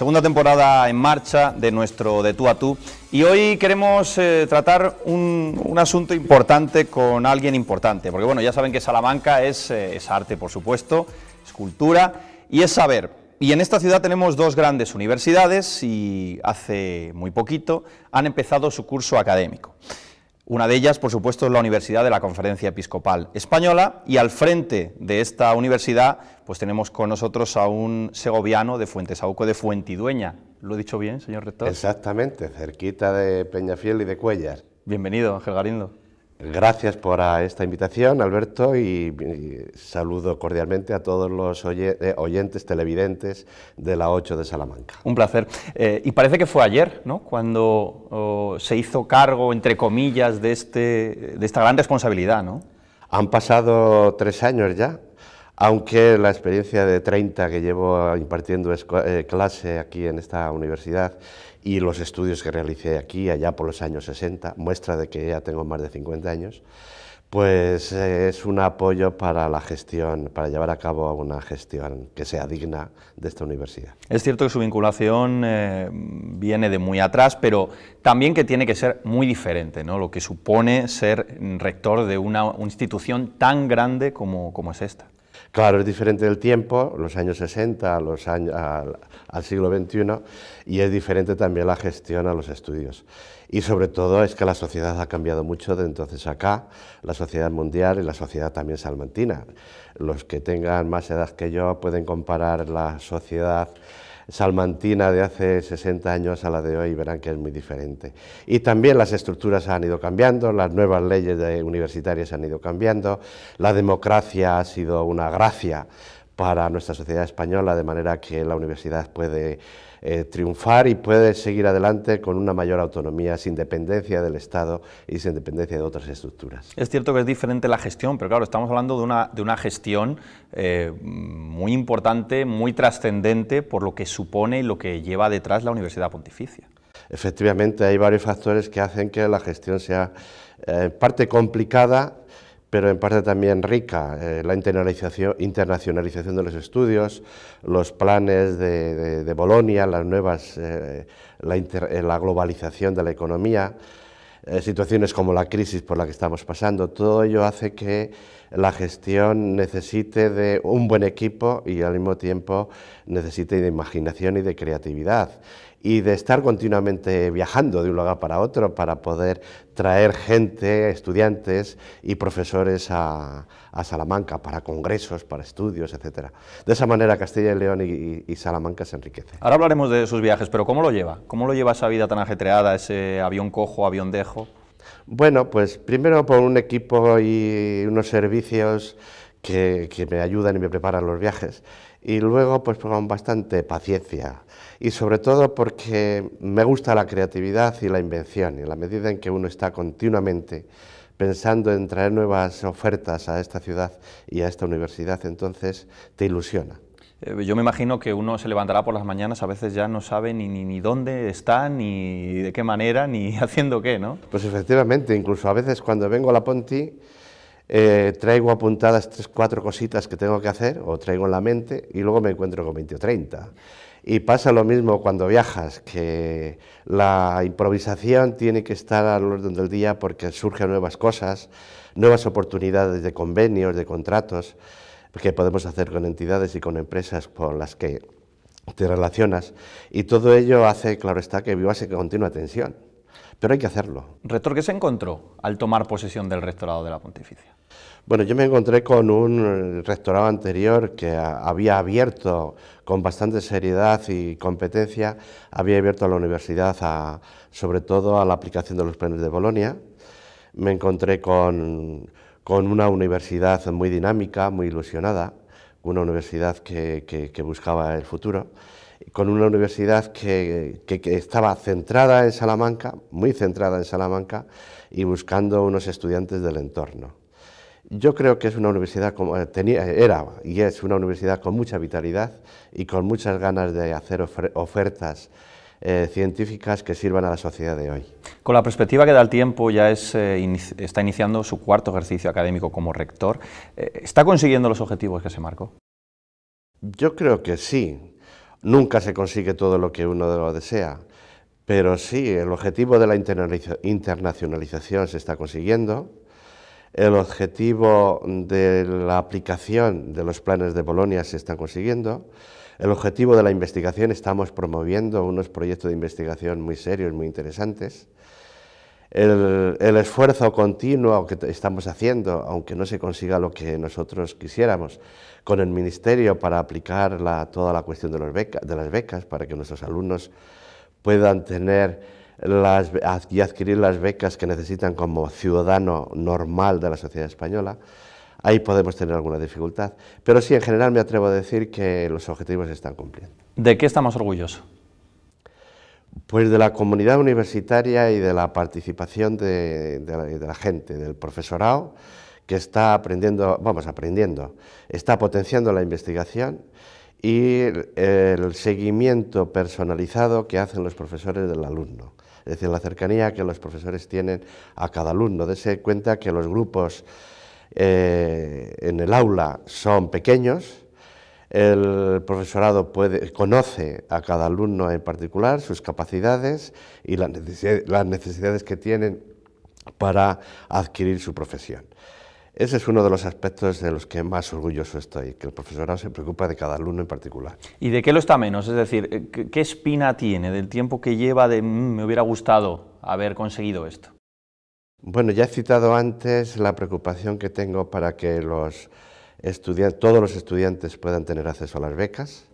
segunda temporada en marcha de nuestro De tú a tú. Y hoy queremos eh, tratar un, asunto importante con alguien importante, porque bueno, ya saben que Salamanca es, eh, es arte, por supuesto, es cultura y es saber. Y en esta ciudad tenemos dos grandes universidades y hace muy poquito han empezado su curso académico. Una de ellas, por supuesto, es la Universidad de la Conferencia Episcopal Española y al frente de esta universidad pues tenemos con nosotros a un segoviano de Fuentesauco, de Fuentidueña. ¿Lo he dicho bien, señor rector? Exactamente, cerquita de Peñafiel y de Cuellar. Bienvenido, Ángel Garindo. Gracias por ah, esta invitación, Alberto, y, saludo cordialmente a todos los eh, oyentes televidentes de la 8 de Salamanca. Un placer. Eh, y parece que fue ayer, ¿no?, cuando se hizo cargo, entre comillas, de, este, de esta gran responsabilidad, ¿no? Han pasado tres años ya aunque la experiencia de 30 que llevo impartiendo eh, clase aquí en esta universidad y los estudios que realicé aquí allá por los años 60, muestra de que ya tengo más de 50 años, pues eh, es un apoyo para la gestión, para llevar a cabo una gestión que sea digna de esta universidad. Es cierto que su vinculación eh, viene de muy atrás, pero también que tiene que ser muy diferente, ¿no? lo que supone ser rector de una institución tan grande como, como es esta. Claro, es diferente el tiempo, los años 60 los años, al, siglo XXI, y es diferente también la gestión a los estudios. Y sobre todo es que la sociedad ha cambiado mucho de entonces acá, la sociedad mundial y la sociedad también salmantina. Los que tengan más edad que yo pueden comparar la sociedad salmantina de hace 60 años a la de hoy, verán que es muy diferente. Y también las estructuras han ido cambiando, las nuevas leyes universitarias han ido cambiando, la democracia ha sido una gracia para nuestra sociedad española, de manera que la universidad puede eh, triunfar y puede seguir adelante con una mayor autonomía, sin dependencia del Estado y sin dependencia de otras estructuras. Es cierto que es diferente la gestión, pero claro, estamos hablando de una, gestión eh, muy importante, muy trascendente por lo que supone y lo que lleva detrás la Universidad Pontificia. Efectivamente, hay varios factores que hacen que la gestión sea eh, en parte complicada pero en parte también rica. Eh, la internacionalización, de los estudios, los planes de, Bolonia, las nuevas, eh, eh, la, globalización de la economía, situaciones como la crisis por la que estamos pasando, todo ello hace que la gestión necesite de un buen equipo y al mismo tiempo necesite de imaginación y de creatividad y de estar continuamente viajando de un lugar para otro para poder traer gente, estudiantes y profesores a, Salamanca para congresos, para estudios, etc. De esa manera Castilla y León y, Salamanca se enriquece. Ahora hablaremos de sus viajes, pero ¿cómo lo lleva? ¿Cómo lo lleva esa vida tan ajetreada, ese avión cojo, avión dejo? Bueno, pues primero por un equipo y unos servicios que, que me ayudan y me preparan los viajes. Y luego, pues con bastante paciencia y sobre todo porque me gusta la creatividad y la invención y en la medida en que uno está continuamente pensando en traer nuevas ofertas a esta ciudad y a esta universidad, entonces te ilusiona. Eh, yo me imagino que uno se levantará por las mañanas, a veces ya no sabe ni, ni, ni, dónde está, ni de qué manera, ni haciendo qué, ¿no? Pues efectivamente, incluso a veces cuando vengo a la Ponti eh, traigo apuntadas tres, cuatro cositas que tengo que hacer, o traigo en la mente, y luego me encuentro con 20 o 30. Y pasa lo mismo cuando viajas, que la improvisación tiene que estar al orden del día porque surgen nuevas cosas, nuevas oportunidades de convenios, de contratos que podemos hacer con entidades y con empresas con las que te relacionas. Y todo ello hace, claro está, que vivas en continua tensión. Pero hay que hacerlo. ¿Rector qué se encontró al tomar posesión del rectorado de la Pontificia? Bueno, yo me encontré con un eh, rectorado anterior que había abierto con bastante seriedad y competencia, había abierto a la universidad, sobre todo a la aplicación de los planes de Bolonia. Me encontré con, una universidad muy dinámica, muy ilusionada, una universidad que, buscaba el futuro, con una universidad que, estaba centrada en Salamanca, muy centrada en Salamanca, y buscando unos estudiantes del entorno. Yo creo que es una universidad, como, eh, eh, era y es una universidad con mucha vitalidad y con muchas ganas de hacer ofertas eh, científicas que sirvan a la sociedad de hoy. Con la perspectiva que da el tiempo, ya está iniciando su cuarto ejercicio académico como rector. ¿Está consiguiendo los objetivos que se marcó? Yo creo que sí. Nunca se consigue todo lo que uno lo desea, pero sí, el objetivo de la internacionalización se está consiguiendo el objetivo de la aplicación de los planes de Bolonia se está consiguiendo, el objetivo de la investigación estamos promoviendo unos proyectos de investigación muy serios, muy interesantes, el, esfuerzo continuo que estamos haciendo, aunque no se consiga lo que nosotros quisiéramos, con el Ministerio para aplicar toda la cuestión de las becas, para que nuestros alumnos puedan tener y adquirir las becas que necesitan como ciudadano normal de la sociedad española, ahí podemos tener alguna dificultad. Pero sí, en general me atrevo a decir que los objetivos se están cumpliendo. ¿De qué estamos orgullosos? Pues de la comunidad universitaria y de la participación de, de la gente, del profesorado, que está aprendiendo, vamos, aprendiendo, está potenciando la investigación y el seguimiento personalizado que hacen los profesores del alumno es decir, la cercanía que los profesores tienen a cada alumno. Dese cuenta que los grupos eh, en el aula son pequeños, el profesorado conoce a cada alumno en particular, sus capacidades y las necesidades que tienen para adquirir su profesión. Ese es uno de los aspectos de los que más orgulloso estoy, que el profesorado se preocupa de cada alumno en particular. ¿Y de qué lo está menos? Es decir, eh, ¿qué espina tiene del tiempo que lleva de mm, me hubiera gustado haber conseguido esto? Bueno, ya he citado antes la preocupación que tengo para que todos los estudiantes puedan tener acceso a las becas,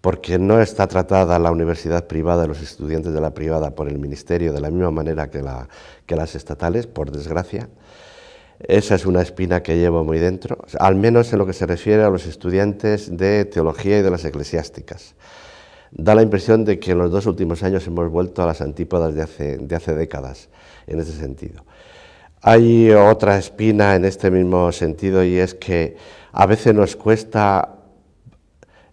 porque no está tratada la universidad privada los estudiantes de la privada por el Ministerio de la misma manera que las estatales, por desgracia. Esa es una espina que llevo muy dentro, al menos en lo que se refiere a los estudiantes de teología y de las eclesiásticas. Da la impresión de que en los dos últimos años hemos vuelto a las antípodas de hace, décadas, en ese sentido. Hay otra espina en este mismo sentido y es que a veces nos cuesta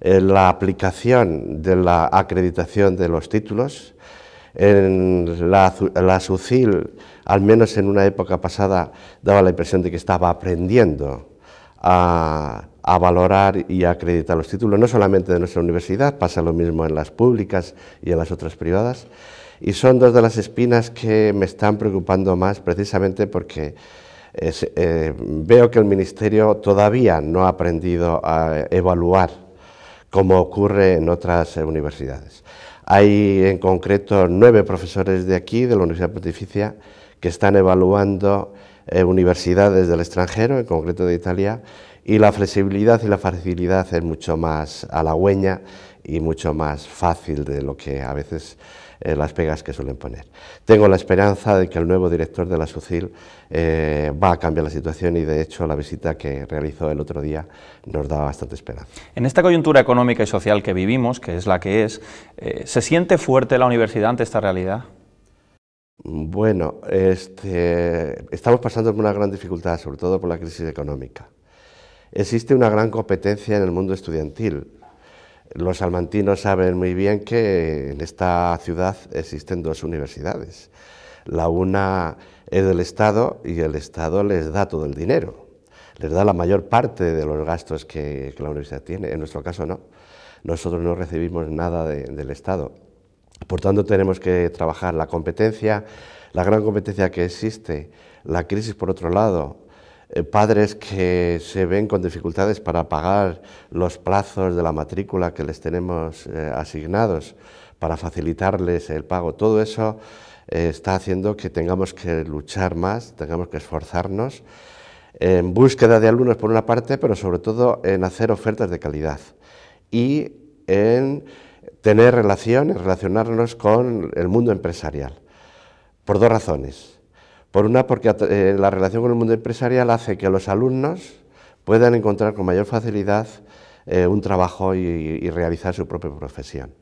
eh, la aplicación de la acreditación de los títulos, en la, la SUCIL al menos en una época pasada, daba la impresión de que estaba aprendiendo a, valorar y a acreditar los títulos, no solamente de nuestra universidad, pasa lo mismo en las públicas y en las otras privadas. Y son dos de las espinas que me están preocupando más precisamente porque eh, eh, veo que el Ministerio todavía no ha aprendido a evaluar como ocurre en otras eh, universidades. Hay en concreto nueve profesores de aquí, de la Universidad Pontificia, que están evaluando eh, universidades del extranjero, en concreto de Italia, y la flexibilidad y la facilidad es mucho más halagüeña y mucho más fácil de lo que a veces eh, las pegas que suelen poner. Tengo la esperanza de que el nuevo director de la SUCIL eh, va a cambiar la situación y de hecho la visita que realizó el otro día nos da bastante esperanza. En esta coyuntura económica y social que vivimos, que es la que es, ¿se siente fuerte la universidad ante esta realidad? Bueno, este, estamos pasando por una gran dificultad, sobre todo por la crisis económica. Existe una gran competencia en el mundo estudiantil. Los almantinos saben muy bien que en esta ciudad existen dos universidades. La una es del Estado y el Estado les da todo el dinero, les da la mayor parte de los gastos que, la universidad tiene. En nuestro caso no. Nosotros no recibimos nada del Estado. Por tanto, tenemos que trabajar la competencia, la gran competencia que existe, la crisis por otro lado, eh, padres que se ven con dificultades para pagar los plazos de la matrícula que les tenemos eh, asignados, para facilitarles el pago, todo eso eh, está haciendo que tengamos que luchar más, tengamos que esforzarnos en búsqueda de alumnos por una parte, pero sobre todo en hacer ofertas de calidad y en tener relaciones, relacionarnos con el mundo empresarial. Por dos razones. Por una, porque eh, la relación con el mundo empresarial hace que los alumnos puedan encontrar con mayor facilidad eh, un trabajo y, realizar su propia profesión.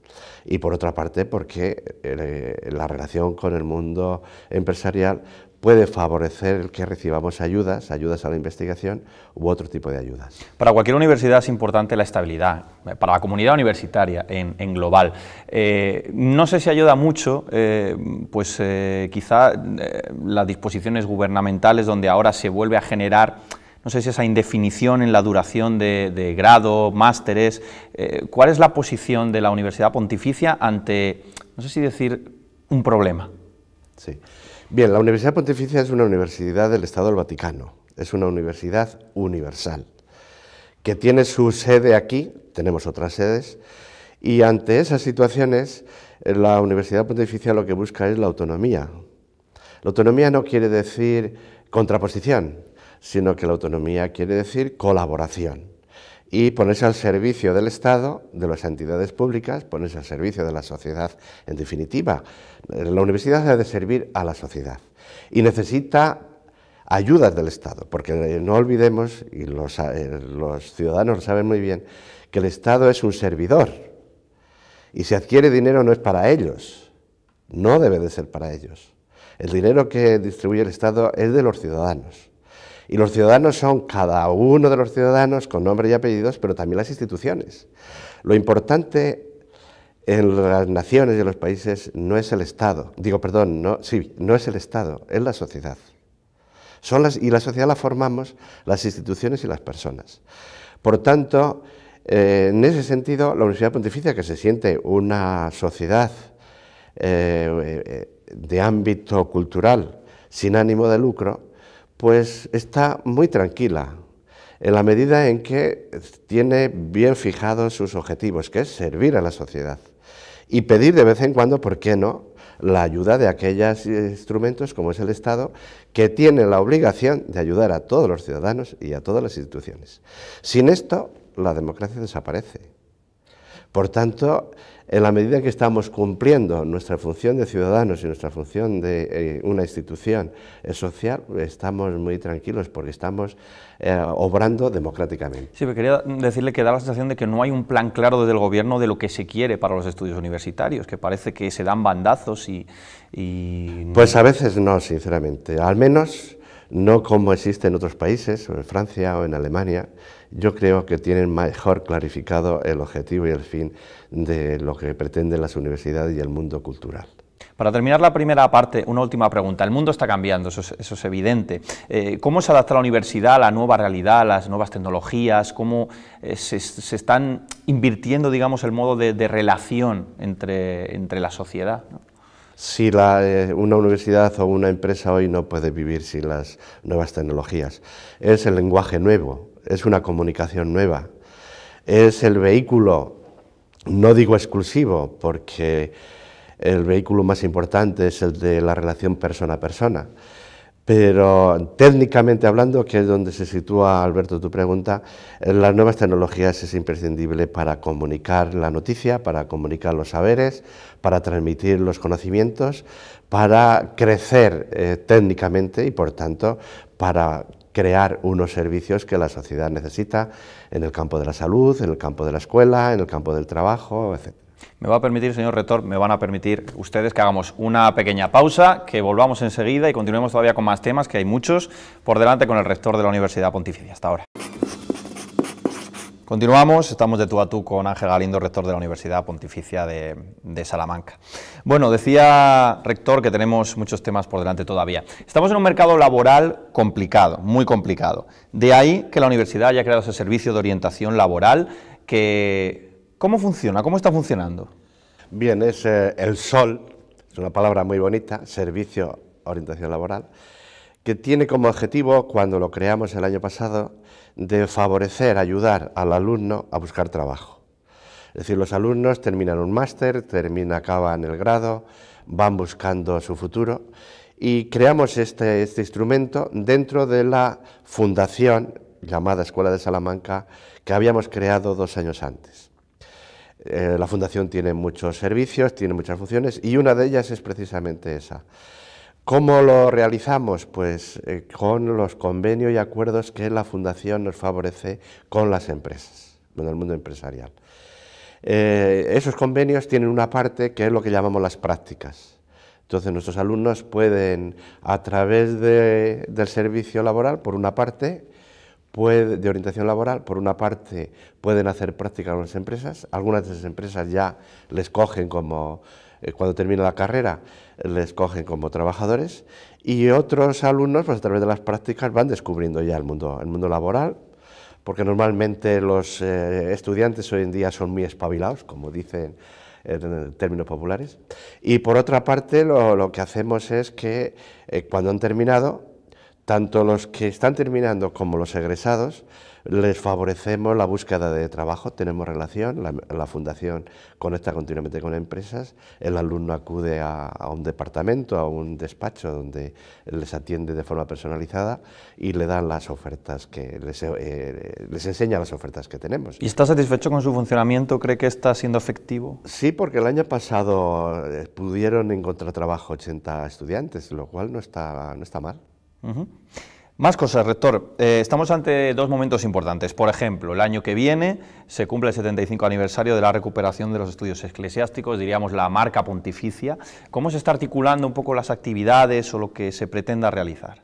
Y por otra parte, porque eh, la relación con el mundo empresarial puede favorecer el que recibamos ayudas, ayudas a la investigación u otro tipo de ayudas. Para cualquier universidad es importante la estabilidad, eh, para la comunidad universitaria en, global. Eh, no sé si ayuda mucho, eh, pues quizá las disposiciones gubernamentales donde ahora se vuelve a generar no sé si esa indefinición en la duración de, de grado, másteres, ¿cuál es la posición de la Universidad Pontificia ante, no sé si decir, un problema? Sí. Bien, la Universidad Pontificia es una universidad del Estado del Vaticano, es una universidad universal, que tiene su sede aquí, tenemos otras sedes, y ante esas situaciones eh, la Universidad Pontificia lo que busca es la autonomía. La autonomía no quiere decir contraposición, sino que la autonomía quiere decir colaboración y ponerse al servicio del Estado, de las entidades públicas, ponerse al servicio de la sociedad. En definitiva, la universidad debe de servir a la sociedad y necesita ayudas del Estado, porque eh, no olvidemos, y los, eh, los ciudadanos lo saben muy bien, que el Estado es un servidor y si adquiere dinero no es para ellos, no debe de ser para ellos. El dinero que distribuye el Estado es de los ciudadanos. Y los ciudadanos son cada uno de los ciudadanos con nombre y apellidos, pero también las instituciones. Lo importante en las naciones y en los países no es el Estado, digo, perdón, no, sí, no es el Estado, es la sociedad. Son las, y la sociedad la formamos las instituciones y las personas. Por tanto, eh, en ese sentido, la Universidad Pontificia, que se siente una sociedad eh, eh, de ámbito cultural sin ánimo de lucro, pues está muy tranquila, en la medida en que tiene bien fijados sus objetivos, que es servir a la sociedad y pedir de vez en cuando, ¿por qué no?, la ayuda de aquellos instrumentos como es el Estado, que tiene la obligación de ayudar a todos los ciudadanos y a todas las instituciones. Sin esto, la democracia desaparece. Por tanto, en la medida que estamos cumpliendo nuestra función de ciudadanos y nuestra función de eh, una institución eh, social, estamos muy tranquilos porque estamos eh, obrando democráticamente. Sí, me quería decirle que da la sensación de que no hay un plan claro desde el gobierno de lo que se quiere para los estudios universitarios, que parece que se dan bandazos y... y... Pues a veces no, sinceramente. Al menos no como existe en otros países, en Francia o en Alemania, yo creo que tienen mejor clarificado el objetivo y el fin de lo que pretenden las universidades y el mundo cultural. Para terminar la primera parte, una última pregunta. El mundo está cambiando, eso es, evidente. Eh, ¿Cómo se adapta la universidad a la nueva realidad, a las nuevas tecnologías? ¿Cómo eh, se, se, están invirtiendo, digamos, el modo de, relación entre, la sociedad? si eh, una universidad o una empresa hoy no puede vivir sin las nuevas tecnologías. Es el lenguaje nuevo, es una comunicación nueva, es el vehículo, no digo exclusivo, porque el vehículo más importante es el de la relación persona a persona pero técnicamente hablando, que es donde se sitúa, Alberto, tu pregunta, eh, las nuevas tecnologías es imprescindible para comunicar la noticia, para comunicar los saberes, para transmitir los conocimientos, para crecer eh, técnicamente y, por tanto, para crear unos servicios que la sociedad necesita en el campo de la salud, en el campo de la escuela, en el campo del trabajo, etc. Me va a permitir, señor rector, me van a permitir ustedes que hagamos una pequeña pausa, que volvamos enseguida y continuemos todavía con más temas, que hay muchos, por delante con el rector de la Universidad Pontificia. Hasta ahora. Continuamos, estamos de tú a tú con Ángel Galindo, rector de la Universidad Pontificia de, de, Salamanca. Bueno, decía rector que tenemos muchos temas por delante todavía. Estamos en un mercado laboral complicado, muy complicado. De ahí que la universidad haya creado ese servicio de orientación laboral que ¿Cómo funciona? ¿Cómo está funcionando? Bien, es eh, el SOL, es una palabra muy bonita, Servicio Orientación Laboral, que tiene como objetivo, cuando lo creamos el año pasado, de favorecer, ayudar al alumno a buscar trabajo. Es decir, los alumnos terminan un máster, terminan, acaban el grado, van buscando su futuro y creamos este, este instrumento dentro de la fundación llamada Escuela de Salamanca que habíamos creado dos años antes. Eh, la Fundación tiene muchos servicios, tiene muchas funciones y una de ellas es precisamente esa. ¿Cómo lo realizamos? Pues eh, con los convenios y acuerdos que la Fundación nos favorece con las empresas, con el mundo empresarial. Eh, esos convenios tienen una parte que es lo que llamamos las prácticas. Entonces nuestros alumnos pueden, a través del servicio laboral, por una parte, de orientación laboral, por una parte, pueden hacer prácticas en las empresas, algunas de esas empresas ya les cogen como, eh, cuando termina la carrera, les cogen como trabajadores, y otros alumnos, pues a través de las prácticas, van descubriendo ya el mundo, el mundo laboral, porque normalmente los eh, estudiantes hoy en día son muy espabilados, como dicen en términos populares. Y por otra parte, lo, que hacemos es que eh, cuando han terminado, tanto los que están terminando como los egresados, les favorecemos la búsqueda de trabajo, tenemos relación, la, fundación conecta continuamente con empresas, el alumno acude a, un departamento, a un despacho donde les atiende de forma personalizada y le dan las ofertas que eh, les, enseña las ofertas que tenemos. ¿Y está satisfecho con su funcionamiento? ¿Cree que está siendo efectivo? Sí, porque el año pasado eh, pudieron encontrar trabajo 80 estudiantes, lo cual no está, no está mal. Más cosas, rector. Eh, estamos ante dos momentos importantes. Por ejemplo, el año que viene se cumple el 75 aniversario de la recuperación de los estudios eclesiásticos, diríamos la marca pontificia. ¿Cómo se está articulando un poco las actividades o lo que se pretenda realizar?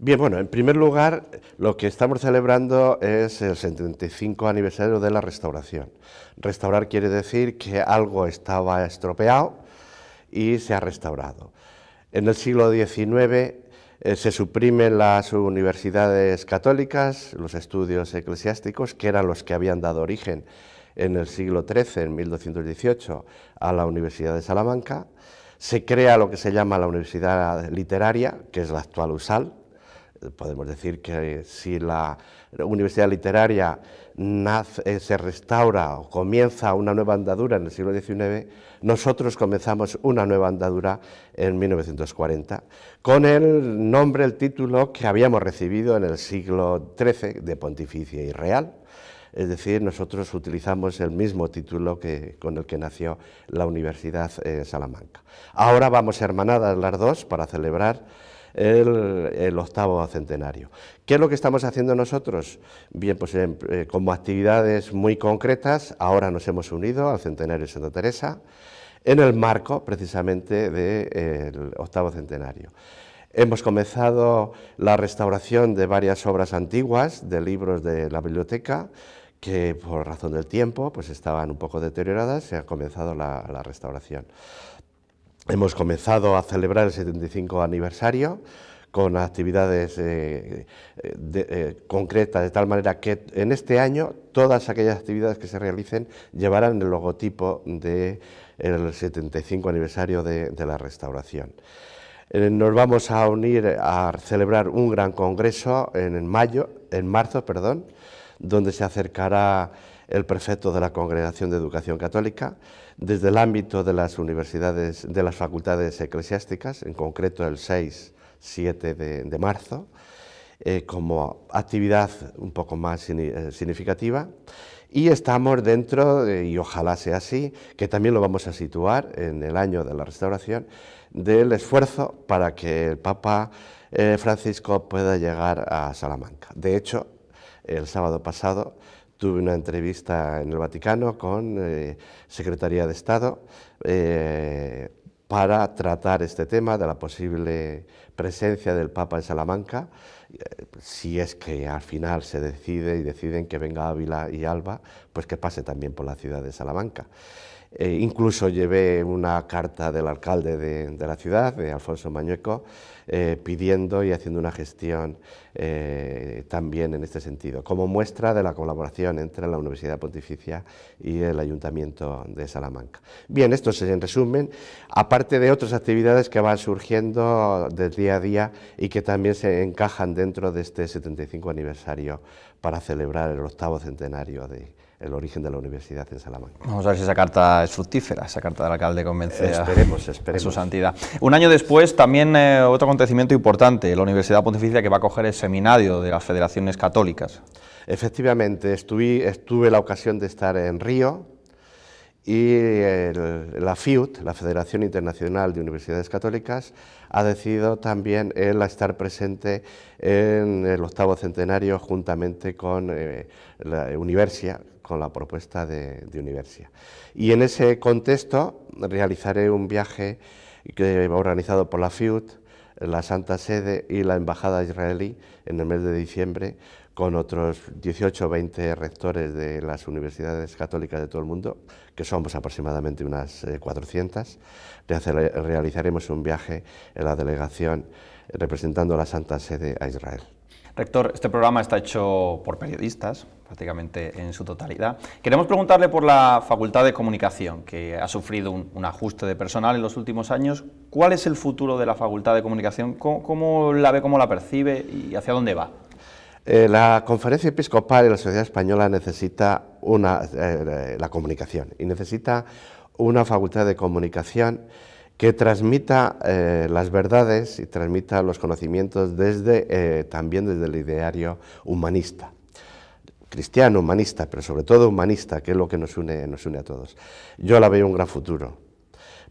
Bien, bueno, en primer lugar, lo que estamos celebrando es el 75 aniversario de la restauración. Restaurar quiere decir que algo estaba estropeado y se ha restaurado. En el siglo XIX eh, se suprimen las universidades católicas, los estudios eclesiásticos, que eran los que habían dado origen en el siglo XIII, en 1218, a la Universidad de Salamanca. Se crea lo que se llama la Universidad Literaria, que es la actual USAL, podemos decir que eh, si la Universidad Literaria eh, se restaura o comienza una nueva andadura en el siglo XIX, nosotros comenzamos una nueva andadura en 1940 con el nombre, el título que habíamos recibido en el siglo XIII de Pontificia y Real. Es decir, nosotros utilizamos el mismo título con el que nació la Universidad eh, Salamanca. Ahora vamos hermanadas las dos para celebrar el, octavo centenario. ¿Qué es lo que estamos haciendo nosotros? Bien, pues em, eh, como actividades muy concretas, ahora nos hemos unido al centenario de Santa Teresa, en el marco precisamente del eh, octavo centenario. Hemos comenzado la restauración de varias obras antiguas, de libros de la biblioteca, que por razón del tiempo pues estaban un poco deterioradas, se ha comenzado la restauración. Hemos comenzado a celebrar el 75 aniversario con actividades eh, eh, concretas, de tal manera que en este año todas aquellas actividades que se realicen llevarán el logotipo del 75 aniversario de, la restauración. Eh, nos vamos a unir a celebrar un gran congreso en mayo, en marzo, perdón, donde se acercará el prefecto de la Congregación de Educación Católica, desde el ámbito de las universidades, de las facultades eclesiásticas, en concreto el 6-7 de, marzo, eh, como actividad un poco más eh, significativa. Y estamos dentro, y ojalá sea así, que también lo vamos a situar en el año de la restauración, del esfuerzo para que el Papa eh, Francisco pueda llegar a Salamanca. De hecho, el sábado pasado Tuve una entrevista en el Vaticano con eh, Secretaría de Estado eh, para tratar este tema de la posible presencia del Papa en Salamanca, eh, si es que al final se decide y deciden que venga Ávila y Alba, pues que pase también por la ciudad de Salamanca. Eh, incluso llevé una carta del alcalde de, la ciudad, de Alfonso Mañueco, eh, pidiendo y haciendo una gestión eh, también en este sentido, como muestra de la colaboración entre la Universidad Pontificia y el Ayuntamiento de Salamanca. Bien, esto es en resumen, aparte de otras actividades que van surgiendo del día a día y que también se encajan dentro de este 75 aniversario para celebrar el octavo centenario de, el origen de la universidad en Salamanca. Vamos a ver si esa carta es fructífera, esa carta del alcalde convence esperemos, su santidad. Un año después, también eh, otro acontecimiento importante, la Universidad Pontificia que va a coger el seminario de las federaciones católicas. Efectivamente, estuve, estuve la ocasión de estar en Río, y la FIUT, la Federación Internacional de Universidades Católicas, ha decidido también estar presente en el octavo centenario juntamente con eh, la Universia, con la propuesta de, de, Universia. Y en ese contexto realizaré un viaje que, organizado por la FIUT la Santa Sede y la Embajada israelí en el mes de diciembre con otros 18 o 20 rectores de las universidades católicas de todo el mundo, que somos aproximadamente unas 400. Eh, realizaremos un viaje en la delegación representando la Santa Sede a Israel. Rector, este programa está hecho por periodistas, prácticamente en su totalidad. Queremos preguntarle por la Facultad de Comunicación, que ha sufrido un, ajuste de personal en los últimos años. ¿Cuál es el futuro de la Facultad de Comunicación? ¿Cómo, la ve, cómo la percibe y hacia dónde va? Eh, la Conferencia Episcopal y la Sociedad Española necesita eh, la comunicación y necesita una facultad de comunicación que transmita eh, las verdades y transmita los conocimientos desde, eh, también desde el ideario humanista, cristiano, humanista, pero sobre todo humanista, que es lo que nos une, nos une a todos. Yo la veo un gran futuro.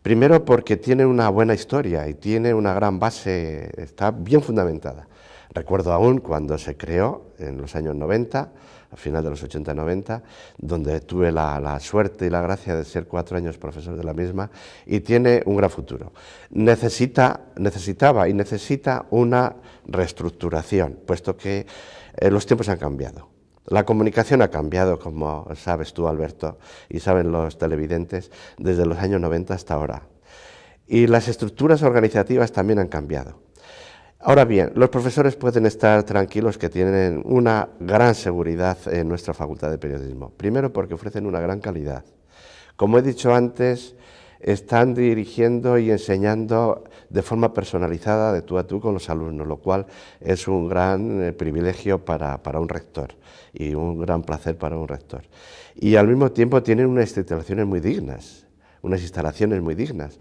Primero porque tiene una buena historia y tiene una gran base, está bien fundamentada. Recuerdo aún cuando se creó, en los años 90, a final de los 80-90, donde tuve la, suerte y la gracia de ser cuatro años profesor de la misma y tiene un gran futuro. Necesita, necesitaba y necesita una reestructuración, puesto que eh, los tiempos han cambiado. La comunicación ha cambiado, como sabes tú, Alberto, y saben los televidentes, desde los años 90 hasta ahora. Y las estructuras organizativas también han cambiado. Ahora bien, los profesores pueden estar tranquilos que tienen una gran seguridad en nuestra Facultad de Periodismo. Primero porque ofrecen una gran calidad. Como he dicho antes, están dirigiendo y enseñando de forma personalizada, de tú a tú, con los alumnos, lo cual es un gran eh, privilegio para, para, un rector y un gran placer para un rector. Y al mismo tiempo tienen unas instalaciones muy dignas, unas instalaciones muy dignas.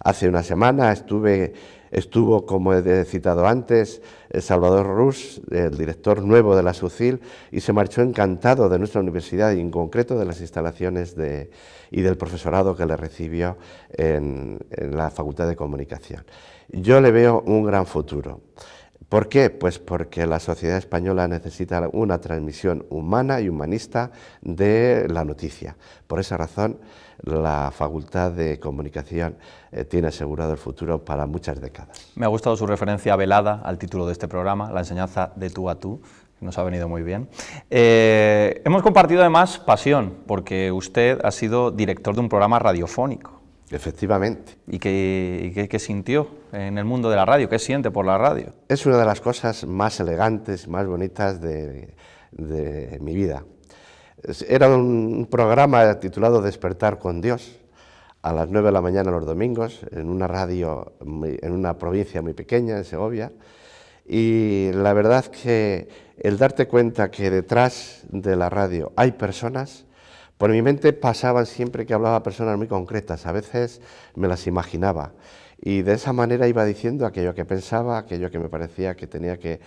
Hace una semana estuve Estuvo, como he citado antes, eh, Salvador Rus, el director nuevo de la SUCIL, y se marchó encantado de nuestra universidad y en concreto de las instalaciones y del profesorado que le recibió en la Facultad de Comunicación. Yo le veo un gran futuro. ¿Por qué? Pues porque la sociedad española necesita una transmisión humana y humanista de la noticia. Por esa razón, la Facultad de Comunicación eh, tiene asegurado el futuro para muchas décadas. Me ha gustado su referencia velada al título de este programa, La enseñanza de tú a tú, nos ha venido muy bien. Eh, hemos compartido además pasión, porque usted ha sido director de un programa radiofónico. Efectivamente. ¿Y qué, sintió en el mundo de la radio? ¿Qué siente por la radio? Es una de las cosas más elegantes, más bonitas de, mi vida. Era un programa titulado Despertar con Dios, a las 9 de la mañana los domingos, en una radio, en una provincia muy pequeña, en Segovia. Y la verdad que el darte cuenta que detrás de la radio hay personas por mi mente pasaban siempre que hablaba personas muy concretas, a veces me las imaginaba y de esa manera iba diciendo aquello que pensaba, aquello que me parecía que tenía que,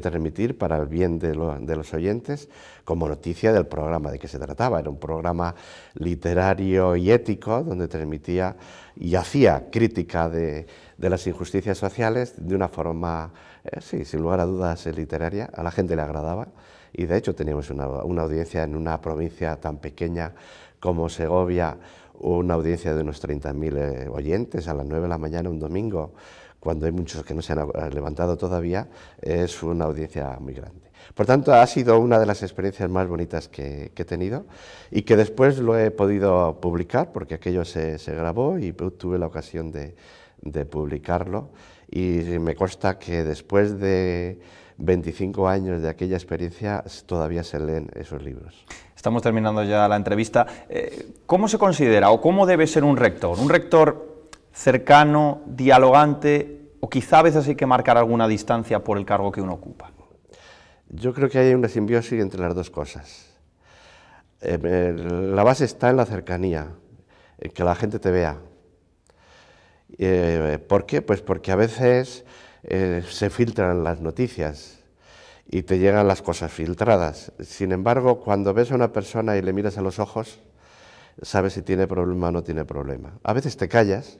transmitir para el bien de, los oyentes, como noticia del programa de que se trataba. Era un programa literario y ético donde transmitía y hacía crítica de, las injusticias sociales de una forma, eh, sí, sin lugar a dudas, literaria. A la gente le agradaba y de hecho teníamos una, una audiencia en una provincia tan pequeña como Segovia, una audiencia de unos 30.000 eh, oyentes a las 9 de la mañana un domingo, cuando hay muchos que no se han levantado todavía, es una audiencia muy grande. Por tanto, ha sido una de las experiencias más bonitas que, he tenido y que después lo he podido publicar, porque aquello se, grabó y tuve la ocasión de, de publicarlo. Y me consta que después de 25 años de aquella experiencia todavía se leen esos libros. Estamos terminando ya la entrevista. Eh, ¿Cómo se considera o cómo debe ser un rector? ¿Un rector cercano, dialogante o quizá a veces hay que marcar alguna distancia por el cargo que uno ocupa? Yo creo que hay una simbiosis entre las dos cosas. Eh, la base está en la cercanía, en que la gente te vea. Eh, ¿Por qué? Pues porque a veces eh, se filtran las noticias y te llegan las cosas filtradas. Sin embargo, cuando ves a una persona y le miras a los ojos, sabes si tiene problema o no tiene problema. A veces te callas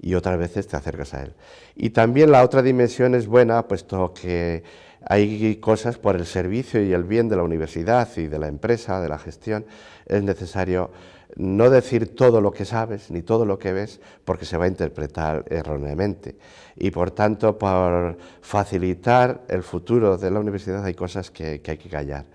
y otras veces te acercas a él. Y también la otra dimensión es buena, puesto que hay cosas por el servicio y el bien de la universidad y de la empresa, de la gestión, es necesario no decir todo lo que sabes ni todo lo que ves porque se va a interpretar erróneamente. Y por tanto, por facilitar el futuro de la universidad hay cosas que, hay que callar.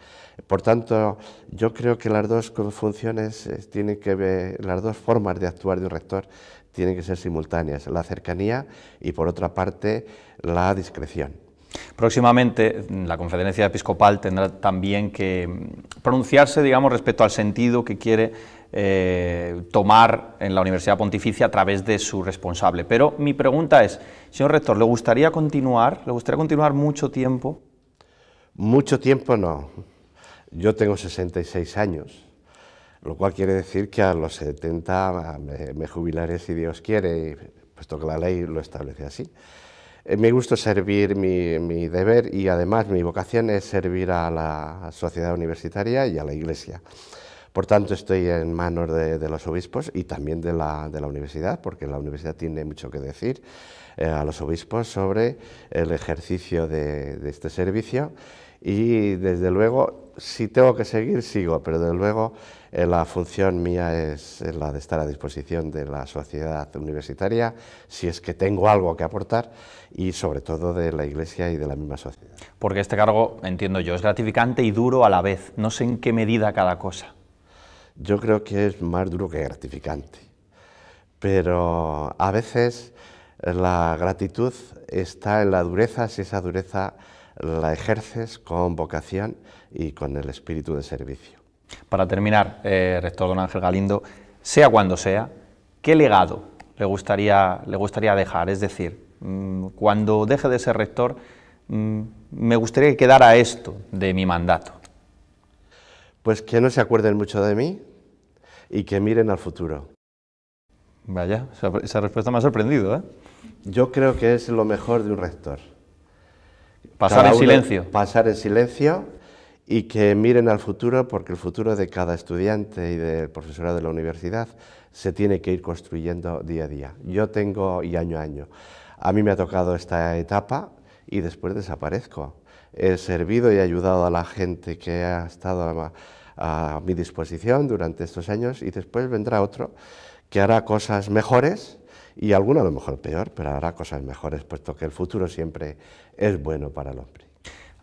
Por tanto, yo creo que las dos funciones eh, tienen que ver, las dos formas de actuar de un rector tienen que ser simultáneas, la cercanía y por otra parte la discreción. Próximamente mm, la Conferencia Episcopal tendrá también que mm, pronunciarse, digamos, respecto al sentido que quiere eh, tomar en la Universidad Pontificia a través de su responsable. Pero mi pregunta es, señor rector, ¿le gustaría continuar? ¿Le gustaría continuar mucho tiempo? Mucho tiempo no. Yo tengo 66 años, lo cual quiere decir que a los 70 me, jubilaré si Dios quiere, puesto que la ley lo establece así. Eh, me gusta servir mi, deber y además mi vocación es servir a la sociedad universitaria y a la Iglesia. Por tanto, estoy en manos de, los obispos y también de la, universidad, porque la universidad tiene mucho que decir eh, a los obispos sobre el ejercicio de este servicio. Y desde luego, si tengo que seguir, sigo, pero desde luego eh, la función mía es la de estar a disposición de la sociedad universitaria, si es que tengo algo que aportar, y sobre todo de la Iglesia y de la misma sociedad. Porque este cargo, entiendo yo, es gratificante y duro a la vez. No sé en qué medida cada cosa yo creo que es más duro que gratificante. Pero a veces la gratitud está en la dureza, si esa dureza la ejerces con vocación y con el espíritu de servicio. Para terminar, eh, rector don Ángel Galindo, sea cuando sea, ¿qué legado le gustaría, le gustaría dejar? Es decir, mm, cuando deje de ser rector, mm, me gustaría que quedara esto de mi mandato. Pues que no se acuerden mucho de mí y que miren al futuro. Vaya, esa respuesta me ha sorprendido. ¿eh? Yo creo que es lo mejor de un rector. Pasar en silencio. Pasar en silencio y que miren al futuro porque el futuro de cada estudiante y del profesorado de la universidad se tiene que ir construyendo día a día. Yo tengo y año a año. A mí me ha tocado esta etapa y después desaparezco he servido y ayudado a la gente que ha estado a, mi disposición durante estos años y después vendrá otro que hará cosas mejores y alguna a lo mejor peor, pero hará cosas mejores, puesto que el futuro siempre es bueno para el hombre.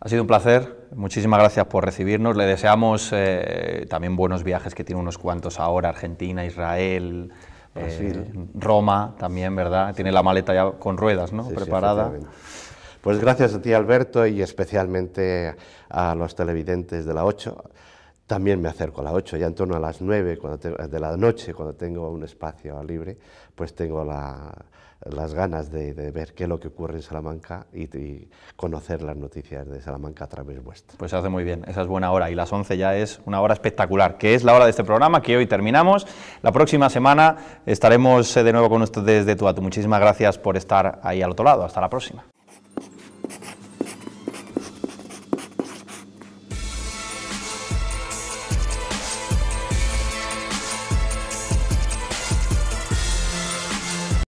Ha sido un placer, muchísimas gracias por recibirnos. Le deseamos eh, también buenos viajes, que tiene unos cuantos ahora, Argentina, Israel, eh, Roma también, ¿verdad? Tiene la maleta ya con ruedas, ¿no? Preparada. Pues gracias a ti, Alberto, y especialmente a los televidentes de la 8. También me acerco a la 8, ya en torno a las 9 de la noche, cuando tengo un espacio libre, pues tengo las ganas de, ver qué es lo que ocurre en Salamanca y, conocer las noticias de Salamanca a través vuestro. Pues se hace muy bien, esa es buena hora y las 11 ya es una hora espectacular, que es la hora de este programa que hoy terminamos. La próxima semana estaremos eh, de nuevo con ustedes desde Tuatu. Muchísimas gracias por estar ahí al otro lado. Hasta la próxima.